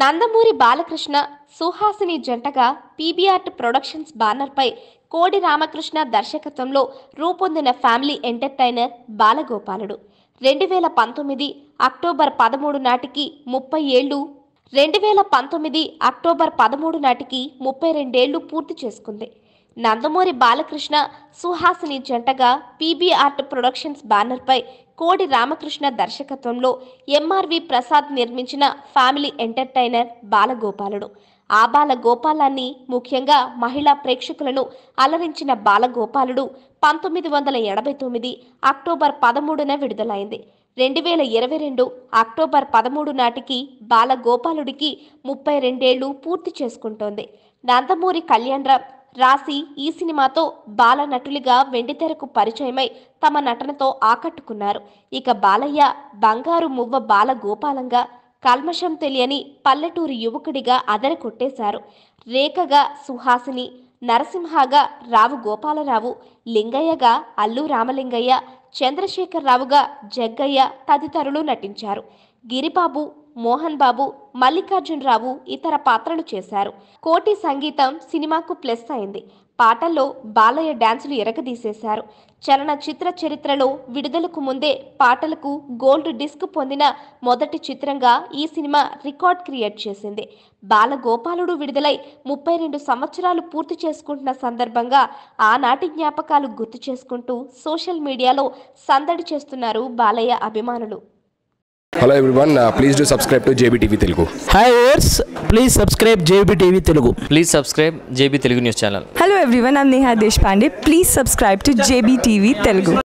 నందమూరి బాలకృష్ణ సుహాసిని జంటగా పీబీఆర్ట్ ప్రొడక్షన్స్ బ్యానర్పై కోడి రామకృష్ణ దర్శకత్వంలో రూపొందిన ఫ్యామిలీ ఎంటర్టైనర్ బాలగోపాలుడు రెండు వేల పంతొమ్మిది అక్టోబర్ పదమూడు నాటికి ముప్పై ఏళ్ళు రెండు వేల పంతొమ్మిది అక్టోబర్ పదమూడు నాటికి ముప్పై రెండేళ్లు పూర్తి చేసుకుంది నందమూరి బాలకృష్ణ సుహాసిని జంటగా పీబీ ఆర్ట్ ప్రొడక్షన్స్ బ్యానర్పై కోడి రామకృష్ణ దర్శకత్వంలో ఎంఆర్వి ప్రసాద్ నిర్మించిన ఫ్యామిలీ ఎంటర్టైనర్ బాలగోపాలుడు ఆ బాలగోపాలాన్ని ముఖ్యంగా మహిళా ప్రేక్షకులను అలరించిన బాలగోపాలుడు పంతొమ్మిది వందల ఎనభై తొమ్మిది అక్టోబర్ పదమూడున విడుదలైంది రెండు వేల ఇరవై రెండు అక్టోబర్ పదమూడు నాటికి బాలగోపాలుడికి ముప్పై రెండేళ్లు పూర్తి చేసుకుంటోంది నందమూరి కళ్యాణరామ్ రాశి ఈ సినిమాతో బాల నటులుగా వెండితెరకు పరిచయమై తమ నటనతో ఆకట్టుకున్నారు ఇక బాలయ్య బంగారు మువ్వ బాల గోపాలంగా కల్మషం తెలియని పల్లెటూరు యువకుడిగా కొట్టేశారు రేఖగా సుహాసిని నరసింహగా రావు గోపాలరావు లింగయ్యగా అల్లు రామలింగయ్య చంద్రశేఖరరావుగా జగ్గయ్య తదితరులు నటించారు గిరిబాబు మోహన్ బాబు మల్లికార్జునరావు ఇతర పాత్రలు చేశారు కోటి సంగీతం సినిమాకు ప్లస్ అయింది పాటల్లో బాలయ్య డ్యాన్సులు ఎరగదీసేశారు చలనచిత్ర చరిత్రలో విడుదలకు ముందే పాటలకు గోల్డ్ డిస్క్ పొందిన మొదటి చిత్రంగా ఈ సినిమా రికార్డ్ క్రియేట్ చేసింది బాలగోపాలుడు విడుదలై ముప్పై రెండు సంవత్సరాలు పూర్తి చేసుకుంటున్న సందర్భంగా ఆనాటి జ్ఞాపకాలు గుర్తు చేసుకుంటూ సోషల్ మీడియాలో సందడి చేస్తున్నారు బాలయ్య అభిమానులు hello everyone please do subscribe to JB TV Telugu hi ఓర్స్ please subscribe JB TV Telugu please subscribe JB Telugu news channel hello everyone I'm Neha Deshpande please subscribe to JB TV Telugu